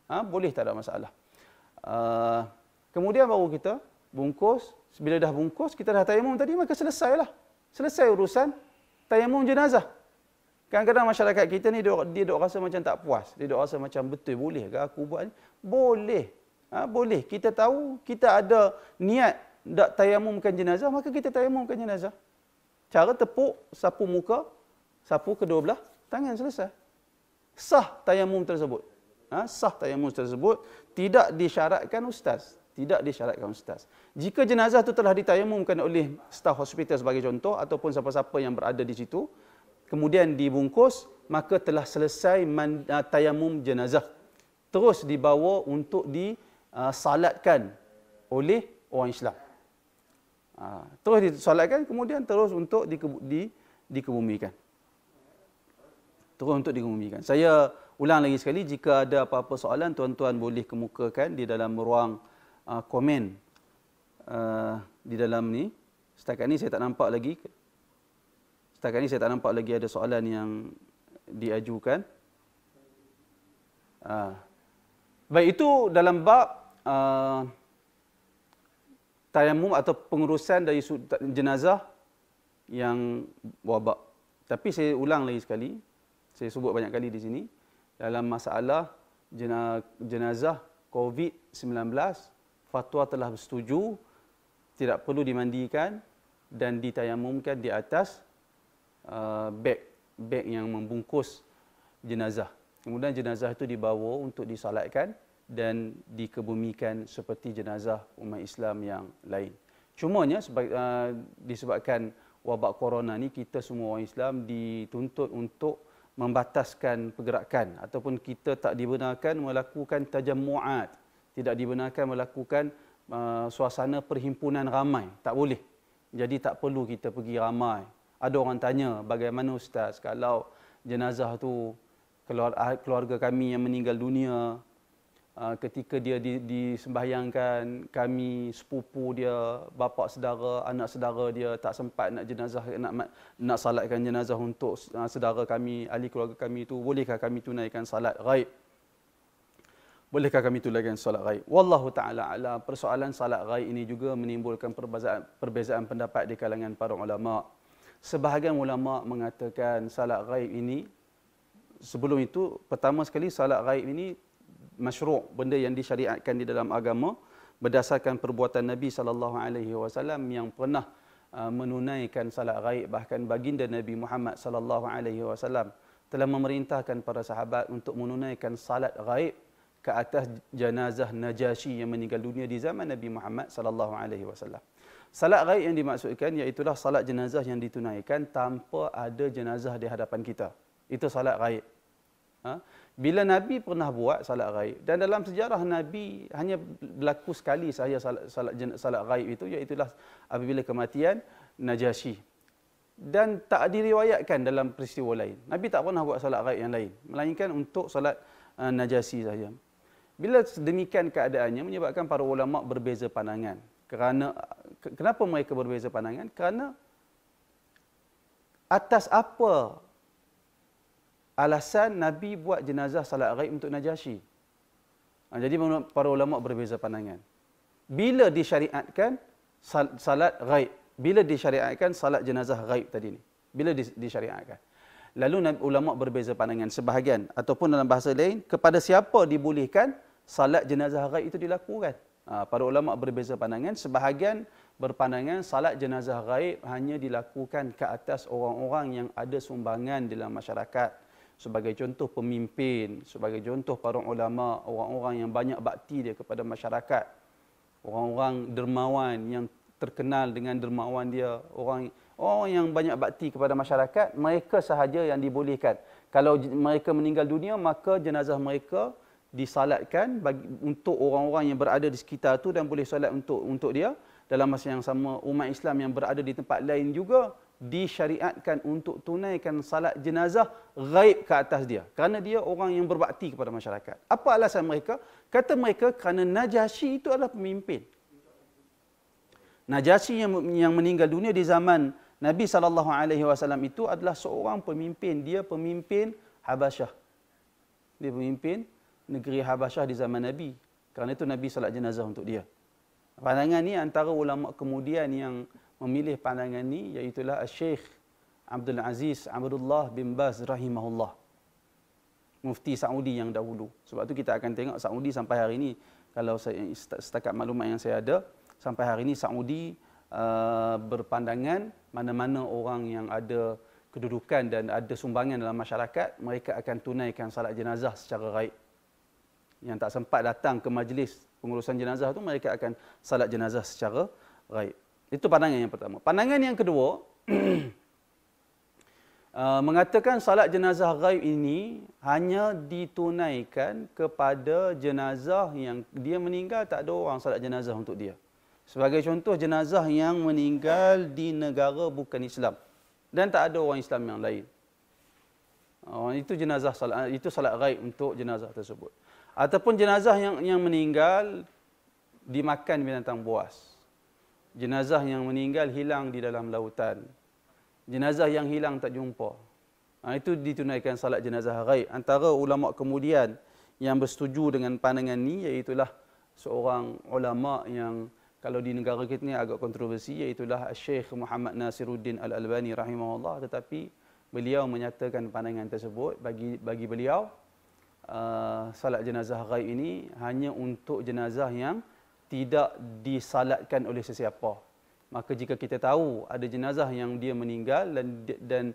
ha, boleh tak ada masalah uh, kemudian baru kita bungkus bila dah bungkus kita dah tayamum tadi maka selesailah selesai urusan tayamum jenazah kadang-kadang masyarakat kita ni dia dia dok rasa macam tak puas dia dok rasa macam betul boleh ke aku buat ni boleh ha, boleh kita tahu kita ada niat tak tayamumkan jenazah, maka kita tayamumkan jenazah. Cara tepuk, sapu muka, sapu kedua belah tangan selesai. Sah tayamum tersebut. Ha? Sah tayamum tersebut tidak disyaratkan ustaz. Tidak disyaratkan ustaz. Jika jenazah itu telah ditayamumkan oleh staf hospital sebagai contoh ataupun siapa-siapa yang berada di situ, kemudian dibungkus, maka telah selesai uh, tayamum jenazah. Terus dibawa untuk disalatkan uh, oleh orang Islam. Ha, terus disolatkan kemudian terus untuk di, di, dikebumikan. Terus untuk dikebumikan. Saya ulang lagi sekali jika ada apa-apa soalan tuan-tuan boleh kemukakan di dalam ruang uh, komen uh, di dalam ni. Setakat ni saya tak nampak lagi. Setakat ni saya tak nampak lagi ada soalan yang diajukan. Ha. Baik itu dalam bab uh, tayamum atau pengurusan dari jenazah yang wabak. Tapi saya ulang lagi sekali, saya sebut banyak kali di sini, dalam masalah jenazah COVID-19, fatwa telah bersetuju tidak perlu dimandikan dan ditayamumkan di atas uh, beg uh, beg yang membungkus jenazah. Kemudian jenazah itu dibawa untuk disalatkan dan dikebumikan seperti jenazah umat Islam yang lain. Cumanya uh, disebabkan wabak corona ni kita semua orang Islam dituntut untuk membataskan pergerakan ataupun kita tak dibenarkan melakukan tajammuat, tidak dibenarkan melakukan uh, suasana perhimpunan ramai, tak boleh. Jadi tak perlu kita pergi ramai. Ada orang tanya, bagaimana ustaz kalau jenazah tu keluarga kami yang meninggal dunia Ah, ketika dia disembahyangkan kami sepupu dia bapa saudara anak saudara dia tak sempat nak jenazah nak nak salatkan jenazah untuk ah, saudara kami ahli keluarga kami itu bolehkah kami tunaikan salat ghaib bolehkah kami tunaikan salat ghaib wallahu taala ala persoalan salat ghaib ini juga menimbulkan perbezaan perbezaan pendapat di kalangan para ulama sebahagian ulama mengatakan salat ghaib ini sebelum itu pertama sekali salat ghaib ini masyru' benda yang disyariatkan di dalam agama berdasarkan perbuatan Nabi sallallahu alaihi wasallam yang pernah uh, menunaikan salat ghaib bahkan baginda Nabi Muhammad sallallahu alaihi wasallam telah memerintahkan para sahabat untuk menunaikan salat ghaib ke atas jenazah najashi yang meninggal dunia di zaman Nabi Muhammad sallallahu alaihi wasallam. Salat ghaib yang dimaksudkan iaitu salat jenazah yang ditunaikan tanpa ada jenazah di hadapan kita. Itu salat ghaib. Ha? Bila Nabi pernah buat salat ghaib dan dalam sejarah Nabi hanya berlaku sekali sahaja salat salat, salat ghaib itu iaitu lah apabila kematian Najasyi. Dan tak diriwayatkan dalam peristiwa lain. Nabi tak pernah buat salat ghaib yang lain melainkan untuk salat uh, Najasyi sahaja. Bila sedemikian keadaannya menyebabkan para ulama berbeza pandangan. Kerana kenapa mereka berbeza pandangan? Kerana atas apa alasan Nabi buat jenazah salat gaib untuk Najasyi. Ha, jadi para ulama berbeza pandangan. Bila disyariatkan salat gaib? Bila disyariatkan salat jenazah gaib tadi ni? Bila disyariatkan? Lalu ulama berbeza pandangan sebahagian ataupun dalam bahasa lain kepada siapa dibolehkan salat jenazah gaib itu dilakukan? Ha, para ulama berbeza pandangan sebahagian berpandangan salat jenazah gaib hanya dilakukan ke atas orang-orang yang ada sumbangan dalam masyarakat sebagai contoh pemimpin, sebagai contoh para ulama, orang-orang yang banyak bakti dia kepada masyarakat. Orang-orang dermawan yang terkenal dengan dermawan dia, orang orang yang banyak bakti kepada masyarakat, mereka sahaja yang dibolehkan. Kalau mereka meninggal dunia, maka jenazah mereka disalatkan bagi untuk orang-orang yang berada di sekitar tu dan boleh salat untuk untuk dia. Dalam masa yang sama umat Islam yang berada di tempat lain juga disyariatkan untuk tunaikan salat jenazah ghaib ke atas dia kerana dia orang yang berbakti kepada masyarakat. Apa alasan mereka? Kata mereka kerana najashi itu adalah pemimpin. Najashi yang yang meninggal dunia di zaman Nabi sallallahu alaihi wasallam itu adalah seorang pemimpin, dia pemimpin Habasyah. Dia pemimpin negeri Habasyah di zaman Nabi. Kerana itu Nabi salat jenazah untuk dia. Pandangan ni antara ulama kemudian yang memilih pandangan ini iaitu lah Syekh Abdul Aziz Abdullah bin Baz rahimahullah. Mufti Saudi yang dahulu. Sebab tu kita akan tengok Saudi sampai hari ini kalau saya setakat maklumat yang saya ada sampai hari ini Saudi uh, berpandangan mana-mana orang yang ada kedudukan dan ada sumbangan dalam masyarakat mereka akan tunaikan salat jenazah secara raib. Yang tak sempat datang ke majlis pengurusan jenazah tu mereka akan salat jenazah secara raib. Itu pandangan yang pertama. Pandangan yang kedua, *clears throat* uh, mengatakan salat jenazah ghaib ini hanya ditunaikan kepada jenazah yang dia meninggal, tak ada orang salat jenazah untuk dia. Sebagai contoh, jenazah yang meninggal di negara bukan Islam. Dan tak ada orang Islam yang lain. Oh, itu jenazah salat uh, itu salat ghaib untuk jenazah tersebut. Ataupun jenazah yang yang meninggal dimakan binatang buas. Jenazah yang meninggal hilang di dalam lautan. Jenazah yang hilang tak jumpa. Ha, itu ditunaikan salat jenazah ghaib. Antara ulama kemudian yang bersetuju dengan pandangan ini iaitulah seorang ulama yang kalau di negara kita ni agak kontroversi iaitulah Syekh Muhammad Nasiruddin Al-Albani rahimahullah tetapi beliau menyatakan pandangan tersebut bagi bagi beliau uh, salat jenazah ghaib ini hanya untuk jenazah yang tidak disalatkan oleh sesiapa. Maka jika kita tahu ada jenazah yang dia meninggal dan dan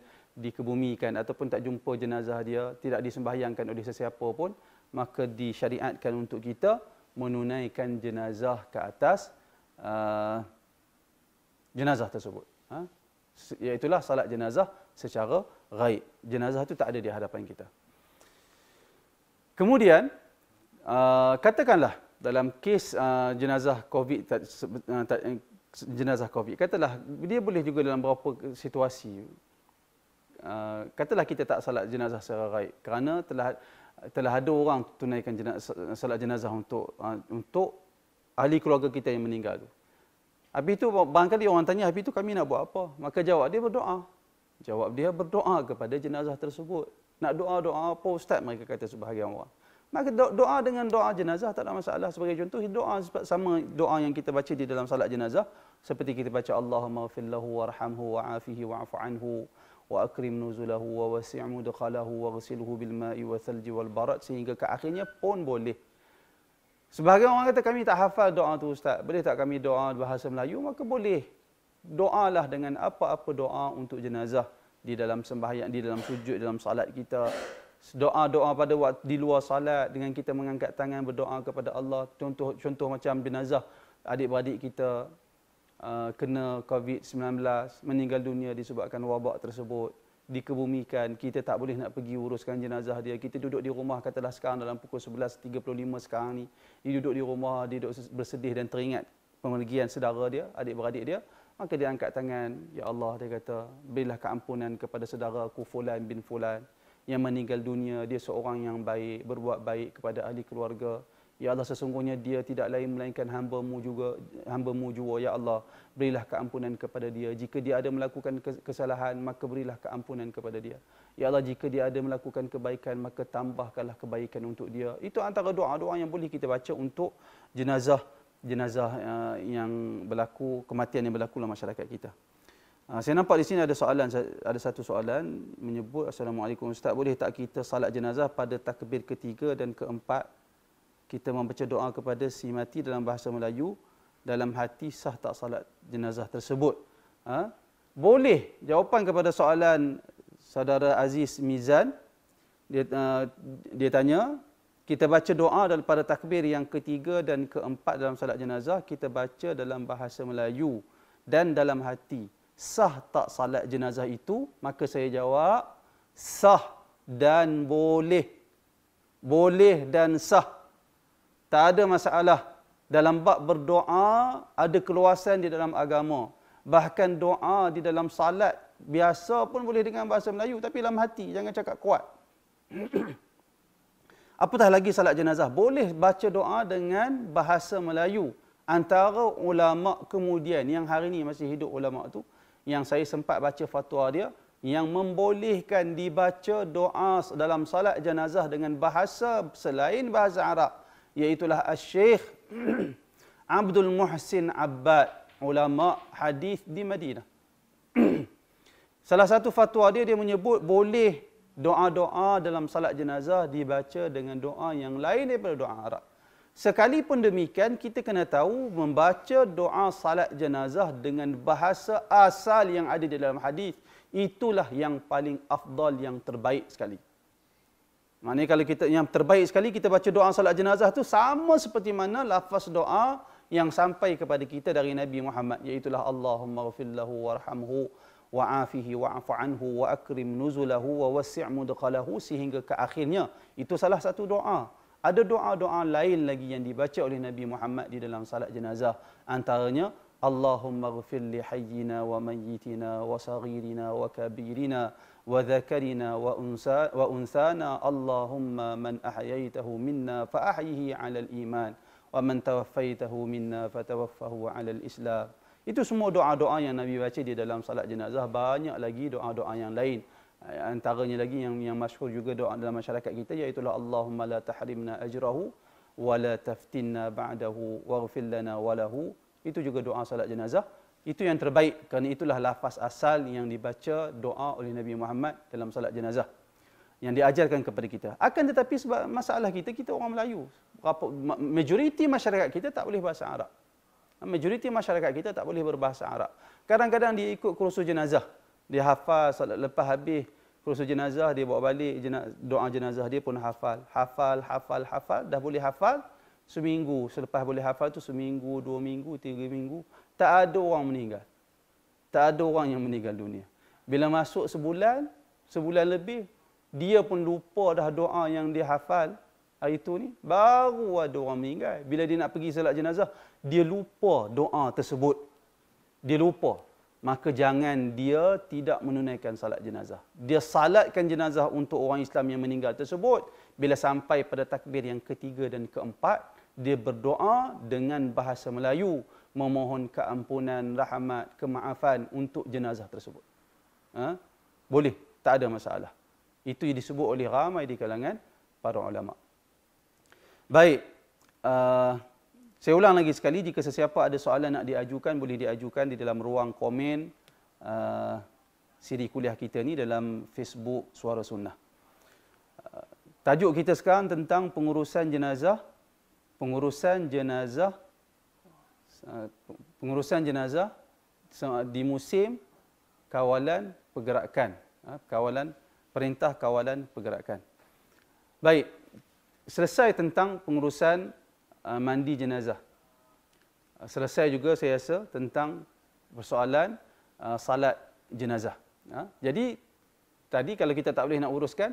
dikebumikan ataupun tak jumpa jenazah dia, tidak disembahyangkan oleh sesiapa pun, maka disyariatkan untuk kita menunaikan jenazah ke atas uh, jenazah tersebut. Ha? Iaitulah salat jenazah secara ghaib. Jenazah itu tak ada di hadapan kita. Kemudian, uh, katakanlah dalam kes uh, jenazah COVID uh, jenazah COVID katalah dia boleh juga dalam beberapa situasi uh, katalah kita tak salat jenazah secara raib kerana telah telah ada orang tunaikan jenazah, salat jenazah untuk uh, untuk ahli keluarga kita yang meninggal tu. Habis itu barangkali orang tanya habis itu kami nak buat apa? Maka jawab dia berdoa. Jawab dia berdoa kepada jenazah tersebut. Nak doa-doa apa ustaz mereka kata sebahagian orang. Maka doa dengan doa jenazah tak ada masalah. Sebagai contoh, doa sama doa yang kita baca di dalam salat jenazah. Seperti kita baca Allahumma fil lahu wa rahamhu wa afihi wa afu anhu wa akrim nuzulahu wa wasi' mudkhalahu wa ghsilhu bil ma'i wa thalji wal barat sehingga ke akhirnya pun boleh. Sebagai orang kata kami tak hafal doa tu ustaz. Boleh tak kami doa bahasa Melayu? Maka boleh. Doalah dengan apa-apa doa untuk jenazah di dalam sembahyang, di dalam sujud, di dalam salat kita doa-doa pada waktu di luar salat dengan kita mengangkat tangan berdoa kepada Allah contoh contoh macam jenazah adik-beradik kita uh, kena COVID-19 meninggal dunia disebabkan wabak tersebut dikebumikan kita tak boleh nak pergi uruskan jenazah dia kita duduk di rumah katalah sekarang dalam pukul 11.35 sekarang ni dia duduk di rumah dia duduk bersedih dan teringat pemergian saudara dia adik-beradik dia maka dia angkat tangan ya Allah dia kata berilah keampunan kepada saudara aku fulan bin fulan yang meninggal dunia dia seorang yang baik berbuat baik kepada ahli keluarga ya Allah sesungguhnya dia tidak lain melainkan hamba-Mu juga hamba-Mu jua ya Allah berilah keampunan kepada dia jika dia ada melakukan kesalahan maka berilah keampunan kepada dia ya Allah jika dia ada melakukan kebaikan maka tambahkanlah kebaikan untuk dia itu antara doa-doa yang boleh kita baca untuk jenazah jenazah eh, yang berlaku kematian yang berlaku dalam masyarakat kita Ha, saya nampak di sini ada soalan ada satu soalan menyebut assalamualaikum ustaz boleh tak kita salat jenazah pada takbir ketiga dan keempat kita membaca doa kepada si mati dalam bahasa Melayu dalam hati sah tak salat jenazah tersebut ha? boleh jawapan kepada soalan saudara Aziz Mizan dia uh, dia tanya kita baca doa daripada takbir yang ketiga dan keempat dalam salat jenazah kita baca dalam bahasa Melayu dan dalam hati sah tak salat jenazah itu? Maka saya jawab, sah dan boleh. Boleh dan sah. Tak ada masalah. Dalam bab berdoa, ada keluasan di dalam agama. Bahkan doa di dalam salat, biasa pun boleh dengan bahasa Melayu. Tapi dalam hati, jangan cakap kuat. *clears throat* Apatah lagi salat jenazah. Boleh baca doa dengan bahasa Melayu. Antara ulama' kemudian, yang hari ini masih hidup ulama' itu, yang saya sempat baca fatwa dia yang membolehkan dibaca doa dalam salat jenazah dengan bahasa selain bahasa Arab iaitulah Syeikh *clears throat* Abdul Muhsin Abbad ulama hadis di Madinah. *clears throat* Salah satu fatwa dia dia menyebut boleh doa-doa dalam salat jenazah dibaca dengan doa yang lain daripada doa Arab. Sekalipun demikian, kita kena tahu membaca doa salat jenazah dengan bahasa asal yang ada di dalam hadis itulah yang paling afdal, yang terbaik sekali. Maknanya kalau kita yang terbaik sekali kita baca doa salat jenazah tu sama seperti mana lafaz doa yang sampai kepada kita dari Nabi Muhammad iaitu Allahumma ghfirlahu warhamhu wa'afihi wa'fu waakrim nuzulahu wa sehingga ke akhirnya itu salah satu doa ada doa-doa lain lagi yang dibaca oleh Nabi Muhammad di dalam salat jenazah antaranya Allahumma ghafir li hayyina wa mayyitina wa saghirina wa kabirina wa dhakarina wa unsa wa unsana Allahumma man ahyaytahu minna fa ahyihi 'ala al-iman wa man tawaffaytahu minna fa tawaffahu 'ala al-islam itu semua doa-doa yang Nabi baca di dalam salat jenazah banyak lagi doa-doa yang lain Eh, antaranya lagi yang yang masyhur juga doa dalam masyarakat kita iaitu Allahumma la tahrimna ajrahu wa la taftinna ba'dahu waghfir lana wa lahu itu juga doa salat jenazah itu yang terbaik kerana itulah lafaz asal yang dibaca doa oleh Nabi Muhammad dalam salat jenazah yang diajarkan kepada kita akan tetapi sebab masalah kita kita orang Melayu majoriti masyarakat kita tak boleh bahasa Arab majoriti masyarakat kita tak boleh berbahasa Arab kadang-kadang diikut kursus jenazah dia hafal salat lepas habis Kursus jenazah dia bawa balik doa jenazah dia pun hafal. Hafal, hafal, hafal. Dah boleh hafal seminggu. Selepas boleh hafal tu seminggu, dua minggu, tiga minggu. Tak ada orang meninggal. Tak ada orang yang meninggal dunia. Bila masuk sebulan, sebulan lebih, dia pun lupa dah doa yang dia hafal hari itu ni. Baru ada orang meninggal. Bila dia nak pergi salat jenazah, dia lupa doa tersebut. Dia lupa maka jangan dia tidak menunaikan salat jenazah. Dia salatkan jenazah untuk orang Islam yang meninggal tersebut. Bila sampai pada takbir yang ketiga dan keempat, dia berdoa dengan bahasa Melayu memohon keampunan, rahmat, kemaafan untuk jenazah tersebut. Ha? Boleh, tak ada masalah. Itu yang disebut oleh ramai di kalangan para ulama. Baik. Uh, saya ulang lagi sekali, jika sesiapa ada soalan nak diajukan, boleh diajukan di dalam ruang komen uh, siri kuliah kita ni dalam Facebook Suara Sunnah. Uh, tajuk kita sekarang tentang pengurusan jenazah. Pengurusan jenazah. Uh, pengurusan jenazah di musim kawalan pergerakan. Uh, kawalan, perintah kawalan pergerakan. Baik, selesai tentang pengurusan Ah, mandi jenazah. Ah, selesai juga saya rasa tentang persoalan ah, salat jenazah. jadi tadi kalau kita tak boleh nak uruskan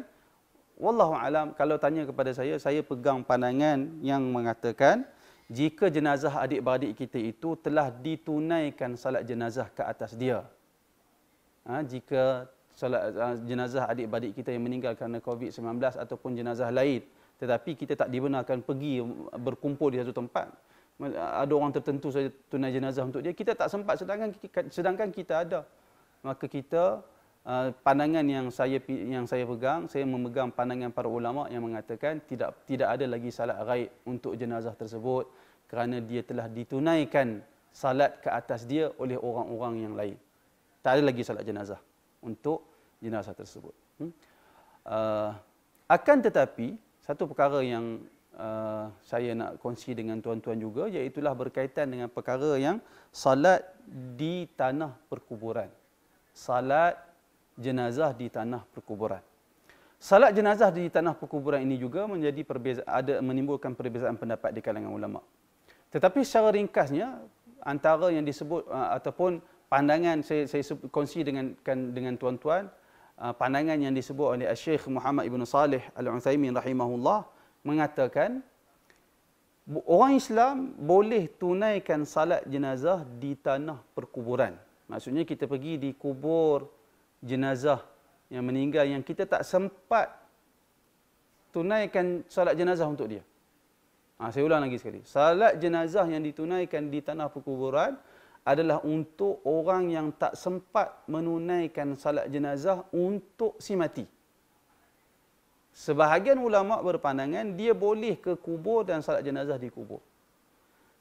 wallahu alam kalau tanya kepada saya saya pegang pandangan yang mengatakan jika jenazah adik-beradik kita itu telah ditunaikan salat jenazah ke atas dia. Ha, jika salat jenazah adik-beradik kita yang meninggal kerana COVID-19 ataupun jenazah lain tetapi kita tak dibenarkan pergi berkumpul di satu tempat ada orang tertentu saja tunai jenazah untuk dia kita tak sempat sedangkan sedangkan kita ada maka kita uh, pandangan yang saya yang saya pegang saya memegang pandangan para ulama yang mengatakan tidak tidak ada lagi salat ghaib untuk jenazah tersebut kerana dia telah ditunaikan salat ke atas dia oleh orang-orang yang lain tak ada lagi salat jenazah untuk jenazah tersebut hmm? uh, akan tetapi satu perkara yang uh, saya nak kongsi dengan tuan-tuan juga iaitu berkaitan dengan perkara yang salat di tanah perkuburan. Salat jenazah di tanah perkuburan. Salat jenazah di tanah perkuburan ini juga menjadi perbezaan ada menimbulkan perbezaan pendapat di kalangan ulama. Tetapi secara ringkasnya antara yang disebut uh, ataupun pandangan saya saya kongsi dengan kan, dengan tuan-tuan Ah, pandangan yang disebut oleh Syekh Muhammad Ibn Salih Al-Uthaymin Rahimahullah mengatakan orang Islam boleh tunaikan salat jenazah di tanah perkuburan. Maksudnya kita pergi di kubur jenazah yang meninggal yang kita tak sempat tunaikan salat jenazah untuk dia. Ha, saya ulang lagi sekali. Salat jenazah yang ditunaikan di tanah perkuburan, adalah untuk orang yang tak sempat menunaikan salat jenazah untuk si mati. Sebahagian ulama berpandangan dia boleh ke kubur dan salat jenazah di kubur.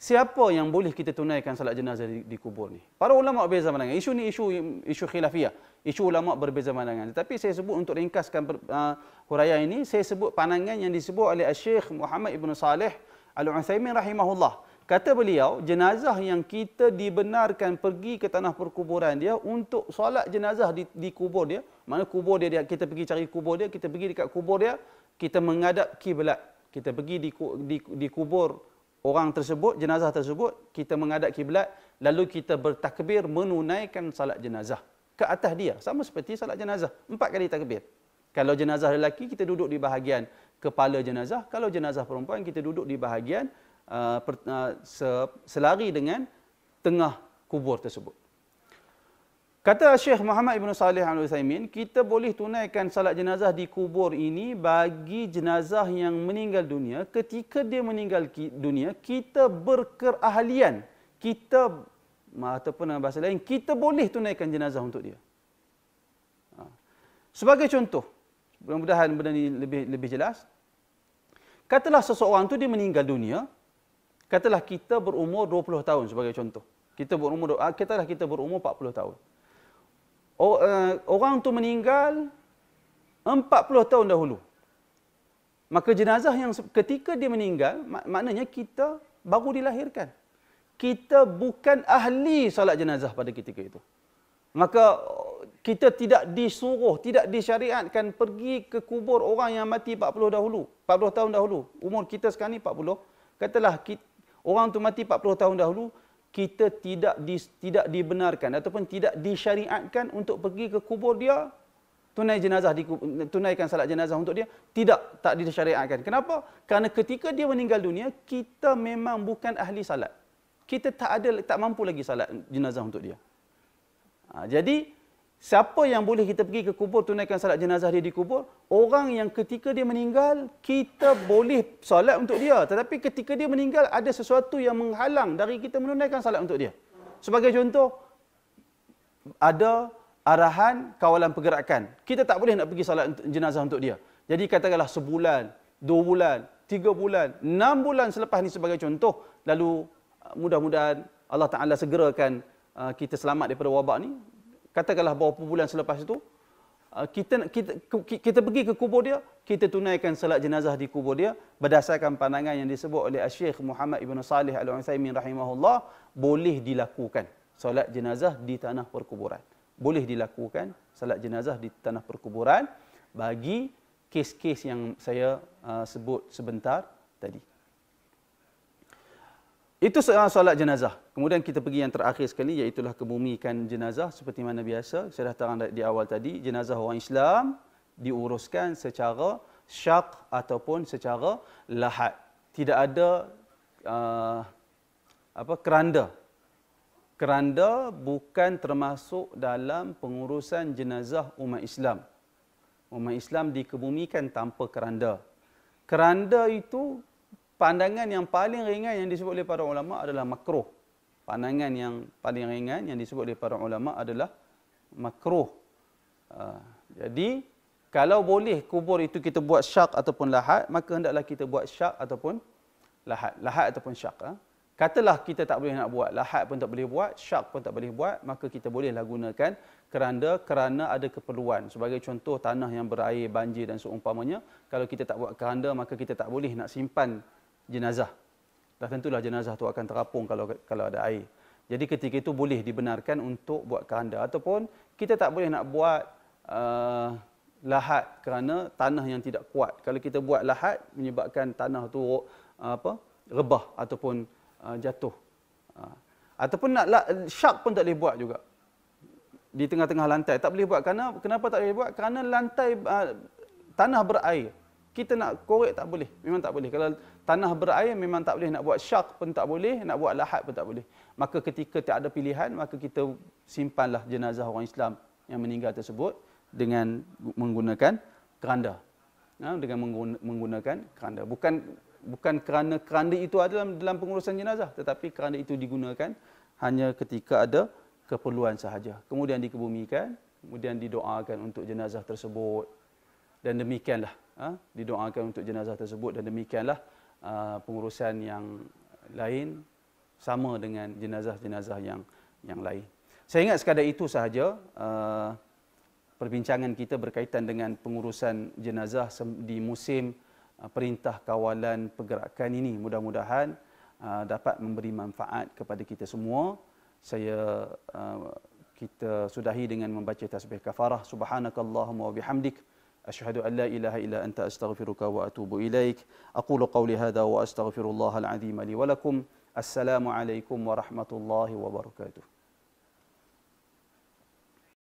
Siapa yang boleh kita tunaikan salat jenazah di, di kubur ni? Para ulama berbeza pandangan. Isu ni isu isu khilafiah. Isu ulama berbeza pandangan. Tapi saya sebut untuk ringkaskan per, uh, huraian ini, saya sebut pandangan yang disebut oleh Syekh Muhammad Ibn Saleh Al-Uthaymin rahimahullah. Kata beliau, jenazah yang kita dibenarkan pergi ke tanah perkuburan dia untuk solat jenazah di, di kubur dia. Maksudnya kubur dia, kita pergi cari kubur dia, kita pergi dekat kubur dia, kita mengadap kiblat. Kita pergi di, di, di kubur orang tersebut, jenazah tersebut, kita mengadap kiblat, lalu kita bertakbir menunaikan salat jenazah ke atas dia. Sama seperti salat jenazah. Empat kali takbir. Kalau jenazah lelaki, kita duduk di bahagian kepala jenazah. Kalau jenazah perempuan, kita duduk di bahagian Uh, uh, selari dengan tengah kubur tersebut. Kata Syekh Muhammad Ibn Salih Al Utsaimin, kita boleh tunaikan salat jenazah di kubur ini bagi jenazah yang meninggal dunia ketika dia meninggal dunia kita berkerahlian kita ataupun dalam bahasa lain kita boleh tunaikan jenazah untuk dia. Ha. Sebagai contoh, mudah-mudahan benda ini lebih lebih jelas. Katalah seseorang tu dia meninggal dunia, Katalah kita berumur 20 tahun sebagai contoh. Kita berumur ah, katalah kita berumur 40 tahun. Eh, orang tu meninggal 40 tahun dahulu. Maka jenazah yang ketika dia meninggal maknanya kita baru dilahirkan. Kita bukan ahli salat jenazah pada ketika itu. Maka kita tidak disuruh, tidak disyariatkan pergi ke kubur orang yang mati 40 dahulu, 40 tahun dahulu. Umur kita sekarang ni 40. Katalah kita Orang tu mati 40 tahun dahulu, kita tidak di, tidak dibenarkan ataupun tidak disyariatkan untuk pergi ke kubur dia tunai jenazah di, tunaikan salat jenazah untuk dia tidak tak disyariatkan kenapa kerana ketika dia meninggal dunia kita memang bukan ahli salat kita tak ada tak mampu lagi salat jenazah untuk dia ha, jadi Siapa yang boleh kita pergi ke kubur tunaikan salat jenazah dia di kubur? Orang yang ketika dia meninggal kita boleh salat untuk dia. Tetapi ketika dia meninggal ada sesuatu yang menghalang dari kita menunaikan salat untuk dia. Sebagai contoh ada arahan kawalan pergerakan. Kita tak boleh nak pergi salat jenazah untuk dia. Jadi katakanlah sebulan, dua bulan, tiga bulan, enam bulan selepas ni sebagai contoh. Lalu mudah-mudahan Allah Ta'ala segerakan uh, kita selamat daripada wabak ni katakanlah beberapa bulan selepas itu, uh, kita, kita, kita pergi ke kubur dia, kita tunaikan salat jenazah di kubur dia berdasarkan pandangan yang disebut oleh Syekh Muhammad Ibn Salih Al-Uthaymin Rahimahullah, boleh dilakukan salat jenazah di tanah perkuburan. Boleh dilakukan salat jenazah di tanah perkuburan bagi kes-kes yang saya uh, sebut sebentar tadi. Itu seorang solat jenazah. Kemudian kita pergi yang terakhir sekali, iaitu kebumikan jenazah seperti mana biasa. Saya dah terang di awal tadi, jenazah orang Islam diuruskan secara syak ataupun secara lahat. Tidak ada uh, apa keranda. Keranda bukan termasuk dalam pengurusan jenazah umat Islam. Umat Islam dikebumikan tanpa keranda. Keranda itu pandangan yang paling ringan yang disebut oleh para ulama adalah makruh. Pandangan yang paling ringan yang disebut oleh para ulama adalah makruh. Ah, jadi, kalau boleh kubur itu kita buat syak ataupun lahat, maka hendaklah kita buat syak ataupun lahat. Lahat ataupun syak. Ah. Katalah kita tak boleh nak buat, lahat pun tak boleh buat, syak pun tak boleh buat, maka kita bolehlah gunakan keranda kerana ada keperluan. Sebagai contoh tanah yang berair, banjir dan seumpamanya, kalau kita tak buat keranda maka kita tak boleh nak simpan jenazah. Dah tentulah jenazah tu akan terapung kalau kalau ada air. Jadi ketika itu boleh dibenarkan untuk buat keranda ataupun kita tak boleh nak buat uh, lahat kerana tanah yang tidak kuat. Kalau kita buat lahat menyebabkan tanah tu uh, apa rebah ataupun uh, jatuh. Uh, ataupun nak la- syak pun tak boleh buat juga. Di tengah-tengah lantai tak boleh buat kerana kenapa tak boleh buat? Kerana lantai uh, tanah berair kita nak korek tak boleh. Memang tak boleh. Kalau tanah berair memang tak boleh. Nak buat syak pun tak boleh. Nak buat lahat pun tak boleh. Maka ketika tak ada pilihan, maka kita simpanlah jenazah orang Islam yang meninggal tersebut dengan menggunakan keranda. Ha? Dengan menggunakan keranda. Bukan bukan kerana keranda itu ada dalam, dalam pengurusan jenazah. Tetapi keranda itu digunakan hanya ketika ada keperluan sahaja. Kemudian dikebumikan, kemudian didoakan untuk jenazah tersebut. Dan demikianlah Ha? didoakan untuk jenazah tersebut dan demikianlah uh, pengurusan yang lain sama dengan jenazah-jenazah yang yang lain. Saya ingat sekadar itu sahaja uh, perbincangan kita berkaitan dengan pengurusan jenazah di musim uh, perintah kawalan pergerakan ini. Mudah-mudahan dapat memberi manfaat kepada kita semua. Saya kita sudahi dengan membaca tasbih kafarah subhanakallahumma wa bihamdika أشهد أن لا إله إلا أنت أستغفرك وأتوب إليك أقول قولي هذا وأستغفر الله العظيم لي ولكم السلام عليكم ورحمة الله وبركاته